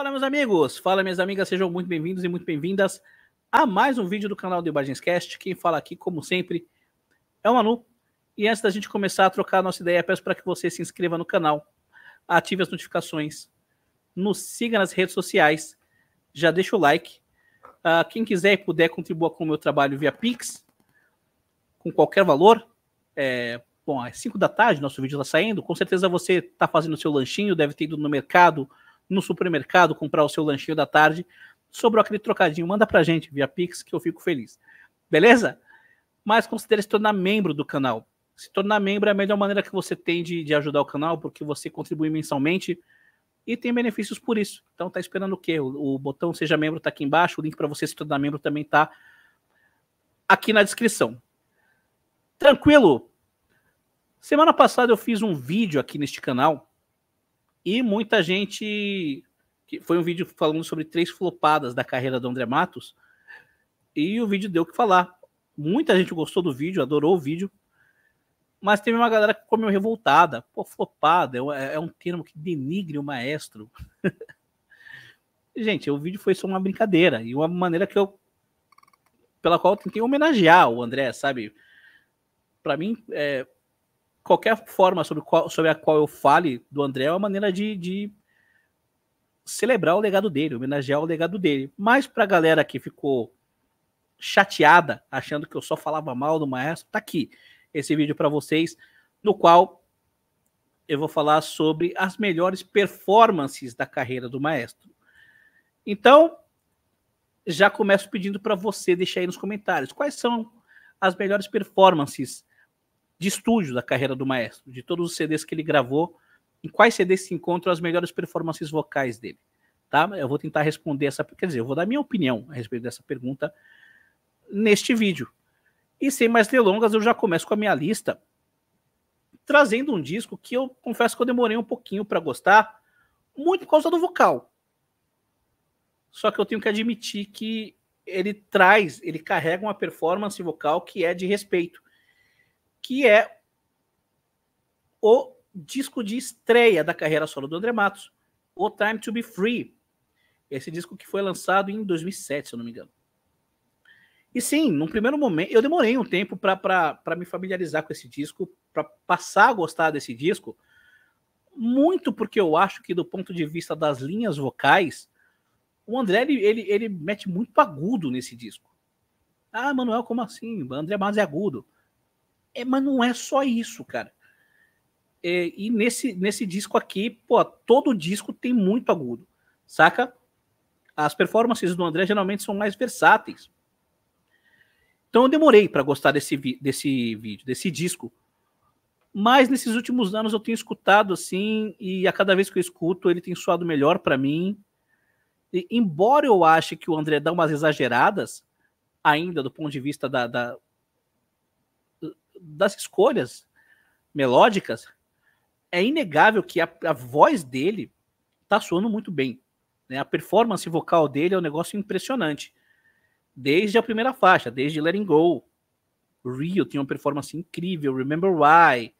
Fala, meus amigos! Fala, minhas amigas! Sejam muito bem-vindos e muito bem-vindas a mais um vídeo do canal do Imagenscast. Quem fala aqui, como sempre, é o Manu. E antes da gente começar a trocar a nossa ideia, peço para que você se inscreva no canal, ative as notificações, nos siga nas redes sociais, já deixa o like. Uh, quem quiser e puder, contribua com o meu trabalho via Pix, com qualquer valor. É, bom, às 5 da tarde nosso vídeo está saindo. Com certeza você está fazendo o seu lanchinho, deve ter ido no mercado no supermercado, comprar o seu lanchinho da tarde, sobrou aquele trocadinho, manda pra gente via Pix que eu fico feliz. Beleza? Mas considere se tornar membro do canal. Se tornar membro é a melhor maneira que você tem de, de ajudar o canal, porque você contribui mensalmente e tem benefícios por isso. Então tá esperando o quê? O, o botão seja membro tá aqui embaixo, o link para você se tornar membro também tá aqui na descrição. Tranquilo? Semana passada eu fiz um vídeo aqui neste canal e muita gente. Que foi um vídeo falando sobre três flopadas da carreira do André Matos. E o vídeo deu o que falar. Muita gente gostou do vídeo, adorou o vídeo. Mas teve uma galera que ficou meio revoltada. Pô, flopada é, um é, é termo que denigre o maestro. gente, o vídeo foi só uma brincadeira. E uma maneira que eu. Pela qual eu tentei homenagear o André, sabe? Para mim, é, qualquer forma sobre, qual, sobre a qual eu fale do André é uma maneira de, de celebrar o legado dele, homenagear o legado dele. Mas para a galera que ficou chateada, achando que eu só falava mal do maestro, tá aqui esse vídeo para vocês, no qual eu vou falar sobre as melhores performances da carreira do maestro. Então, já começo pedindo para você deixar aí nos comentários quais são as melhores performances de estúdio da carreira do maestro, de todos os CDs que ele gravou, em quais CDs se encontram as melhores performances vocais dele? Tá? Eu vou tentar responder essa, quer dizer, eu vou dar minha opinião a respeito dessa pergunta neste vídeo. E sem mais delongas, eu já começo com a minha lista, trazendo um disco que eu confesso que eu demorei um pouquinho para gostar, muito por causa do vocal. Só que eu tenho que admitir que ele traz, ele carrega uma performance vocal que é de respeito que é o disco de estreia da carreira solo do André Matos, O Time to Be Free. Esse disco que foi lançado em 2007, se eu não me engano. E sim, num primeiro momento, eu demorei um tempo para me familiarizar com esse disco, para passar a gostar desse disco, muito porque eu acho que, do ponto de vista das linhas vocais, o André ele, ele, ele mete muito agudo nesse disco. Ah, Manuel, como assim? O André Matos é agudo. É, mas não é só isso, cara. É, e nesse, nesse disco aqui, pô, todo disco tem muito agudo, saca? As performances do André geralmente são mais versáteis. Então eu demorei para gostar desse, desse vídeo, desse disco. Mas nesses últimos anos eu tenho escutado assim, e a cada vez que eu escuto, ele tem soado melhor para mim. E, embora eu ache que o André dá umas exageradas, ainda do ponto de vista da, da das escolhas melódicas, é inegável que a, a voz dele tá soando muito bem. Né? A performance vocal dele é um negócio impressionante. Desde a primeira faixa, desde Letting Go, Rio tem uma performance incrível, Remember Why,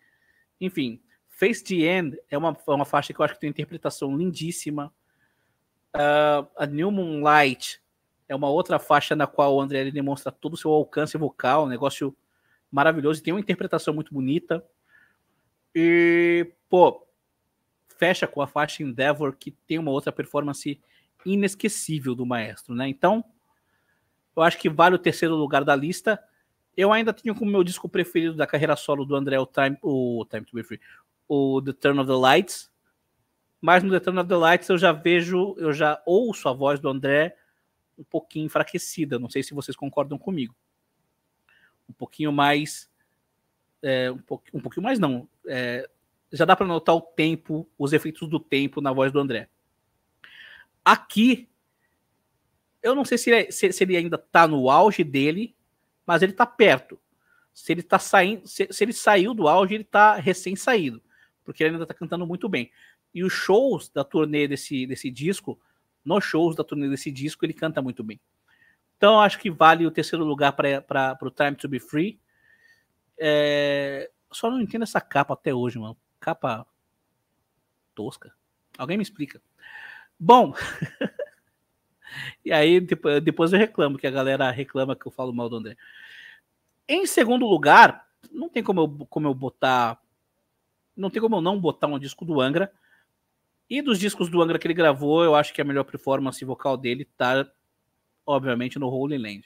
enfim, Face the End é uma, é uma faixa que eu acho que tem uma interpretação lindíssima. Uh, a New Moonlight é uma outra faixa na qual o André demonstra todo o seu alcance vocal, um negócio maravilhoso, tem uma interpretação muito bonita. E, pô, fecha com a faixa Endeavor, que tem uma outra performance inesquecível do maestro, né? Então, eu acho que vale o terceiro lugar da lista. Eu ainda tenho como meu disco preferido da carreira solo do André o Time, o Time to Be Free, o The Turn of the Lights. Mas no The Turn of the Lights eu já vejo, eu já ouço a voz do André um pouquinho enfraquecida. Não sei se vocês concordam comigo um pouquinho mais. É, um, um, pouquinho mais, não. É, já dá para notar o tempo, os efeitos do tempo na voz do André. Aqui, eu não sei se ele, é, se, se ele ainda está no auge dele, mas ele está perto. Se ele tá saindo, se, se ele saiu do auge, ele está recém-saído, porque ele ainda está cantando muito bem. E os shows da turnê desse, desse disco, nos shows da turnê desse disco, ele canta muito bem. Então, acho que vale o terceiro lugar para o Time to Be Free. É, só não entendo essa capa até hoje, mano. Capa tosca. Alguém me explica. Bom, e aí depois eu reclamo, que a galera reclama que eu falo mal do André. Em segundo lugar, não tem como eu, como eu botar. Não tem como eu não botar um disco do Angra. E dos discos do Angra que ele gravou, eu acho que a melhor performance vocal dele tá obviamente, no Holy Land.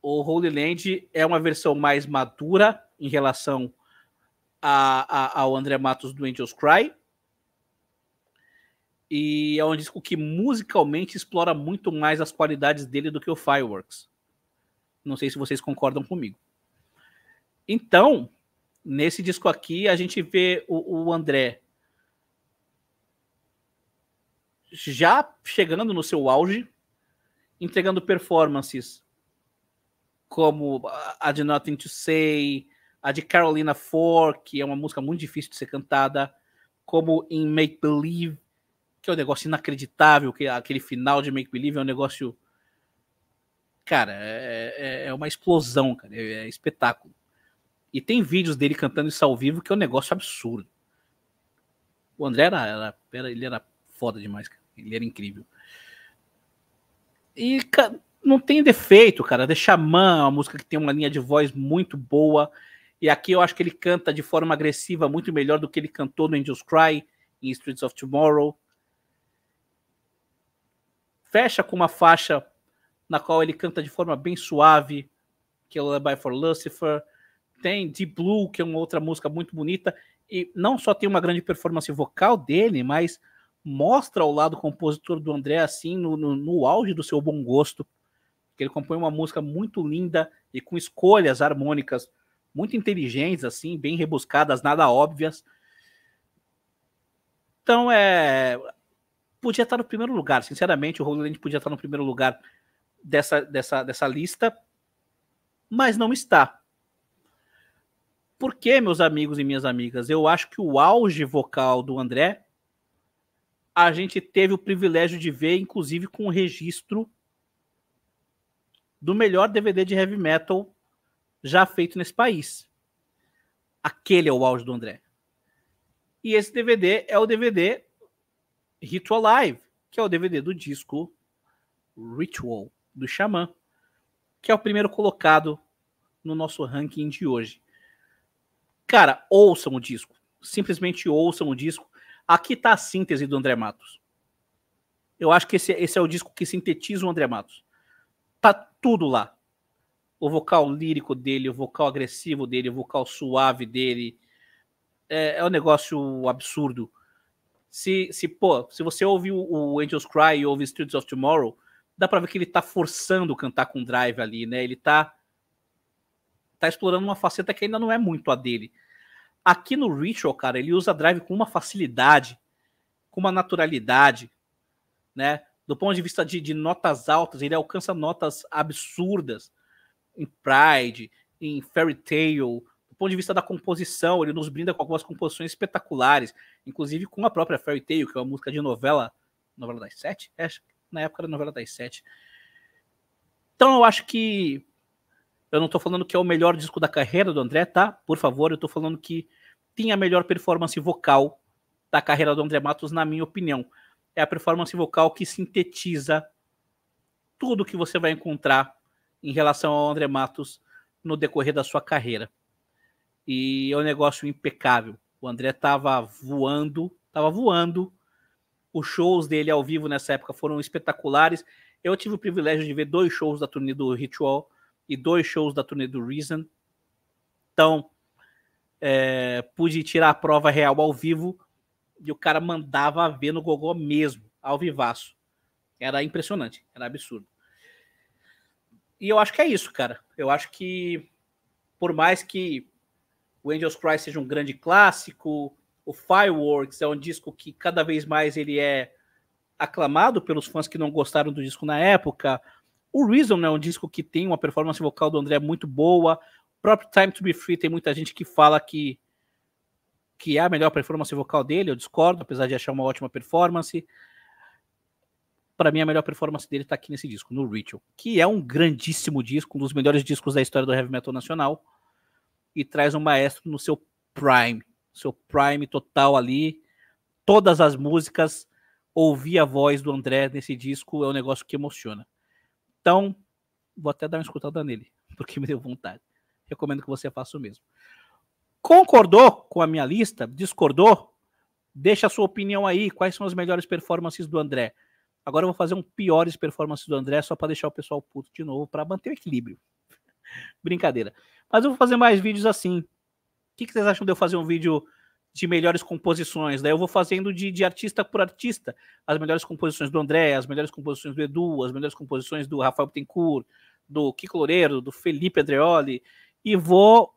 O Holy Land é uma versão mais madura em relação a, a, ao André Matos do Angels Cry. E é um disco que musicalmente explora muito mais as qualidades dele do que o Fireworks. Não sei se vocês concordam comigo. Então, nesse disco aqui, a gente vê o, o André já chegando no seu auge, entregando performances como a de Nothing to Say, a de Carolina Four, que é uma música muito difícil de ser cantada, como em Make Believe, que é um negócio inacreditável, que é aquele final de Make Believe é um negócio. Cara, é, é, é uma explosão, cara, é, é espetáculo. E tem vídeos dele cantando isso ao vivo, que é um negócio absurdo. O André era, era, ele era foda demais, cara. Ele era incrível. E não tem defeito, cara. Deixa Xamã é uma música que tem uma linha de voz muito boa. E aqui eu acho que ele canta de forma agressiva muito melhor do que ele cantou no Angels Cry, em Streets of Tomorrow. Fecha com uma faixa na qual ele canta de forma bem suave, que é Lullaby for Lucifer. Tem Deep Blue, que é uma outra música muito bonita. E não só tem uma grande performance vocal dele, mas mostra o lado compositor do André assim no, no, no, auge do seu bom gosto. Que ele compõe uma música muito linda e com escolhas harmônicas muito inteligentes, assim, bem rebuscadas, nada óbvias. Então é. Podia estar no primeiro lugar, sinceramente, o Roland podia estar no primeiro lugar dessa, dessa, dessa lista, mas não está. por quê meus amigos e minhas amigas, eu acho que o auge vocal do André a gente teve o privilégio de ver, inclusive com o registro do melhor DVD de heavy metal já feito nesse país. Aquele é o auge do André. E esse DVD é o DVD Ritual Live, que é o DVD do disco Ritual, do Xamã, que é o primeiro colocado no nosso ranking de hoje. Cara, ouçam o disco. Simplesmente ouçam o disco. Aqui está a síntese do André Matos. Eu acho que esse, esse é o disco que sintetiza o André Matos. Tá tudo lá. O vocal lírico dele, o vocal agressivo dele, o vocal suave dele. É, é um negócio absurdo. Se, se, pô, se você ouve o, o Angels Cry e ouve Streets of Tomorrow, dá pra ver que ele tá forçando cantar com drive ali, né? Ele tá, tá explorando uma faceta que ainda não é muito a dele. Aqui no Ritual, cara, ele usa drive com uma facilidade, com uma naturalidade, né? Do ponto de vista de, de notas altas, ele alcança notas absurdas em Pride, em Fairy Tale, do ponto de vista da composição, ele nos brinda com algumas composições espetaculares, inclusive com a própria Fairy Tale, que é uma música de novela, novela das sete, é, na época da novela das sete. Então eu acho que eu não estou falando que é o melhor disco da carreira do André, tá? Por favor, eu estou falando que tem a melhor performance vocal da carreira do André Matos, na minha opinião. É a performance vocal que sintetiza tudo que você vai encontrar em relação ao André Matos no decorrer da sua carreira. E é um negócio impecável. O André tava voando, tava voando. Os shows dele ao vivo nessa época foram espetaculares. Eu tive o privilégio de ver dois shows da turnê do Ritual e dois shows da turnê do Reason. Então, é, pude tirar a prova real ao vivo e o cara mandava ver no Gogó mesmo, ao vivaço. Era impressionante, era absurdo. E eu acho que é isso, cara. Eu acho que, por mais que o Angels Cry seja um grande clássico, o Fireworks é um disco que cada vez mais ele é aclamado pelos fãs que não gostaram do disco na época. O Reason é um disco que tem uma performance vocal do André muito boa. O próprio Time to Be Free tem muita gente que fala que, que é a melhor performance vocal dele. Eu discordo, apesar de achar uma ótima performance. Para mim, a melhor performance dele está aqui nesse disco, no Ritual, que é um grandíssimo disco, um dos melhores discos da história do heavy metal nacional. E traz um maestro no seu prime, seu prime total ali. Todas as músicas ouvir a voz do André nesse disco é um negócio que emociona. Então, vou até dar uma escutada nele, porque me deu vontade. Recomendo que você faça o mesmo. Concordou com a minha lista? Discordou? Deixa a sua opinião aí. Quais são as melhores performances do André? Agora eu vou fazer um piores performances do André só para deixar o pessoal puto de novo, para manter o equilíbrio. Brincadeira. Mas eu vou fazer mais vídeos assim. O que, que vocês acham de eu fazer um vídeo de melhores composições. Daí né? eu vou fazendo de, de, artista por artista as melhores composições do André, as melhores composições do Edu, as melhores composições do Rafael Bittencourt, do Kiko Loureiro, do Felipe Andreoli, e vou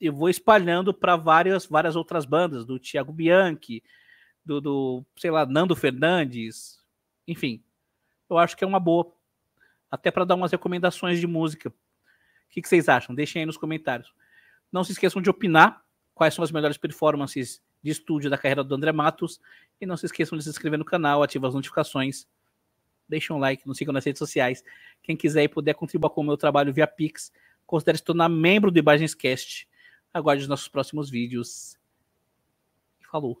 e vou espalhando para várias várias outras bandas, do Thiago Bianchi, do, do, sei lá, Nando Fernandes, enfim. Eu acho que é uma boa até para dar umas recomendações de música. O que, que vocês acham? Deixem aí nos comentários. Não se esqueçam de opinar quais são as melhores performances de estúdio da carreira do André Matos. E não se esqueçam de se inscrever no canal, ativar as notificações, deixem um like, nos sigam nas redes sociais. Quem quiser e puder contribuir com o meu trabalho via Pix, considere se tornar membro do Imagens Cast. Aguarde os nossos próximos vídeos. Falou!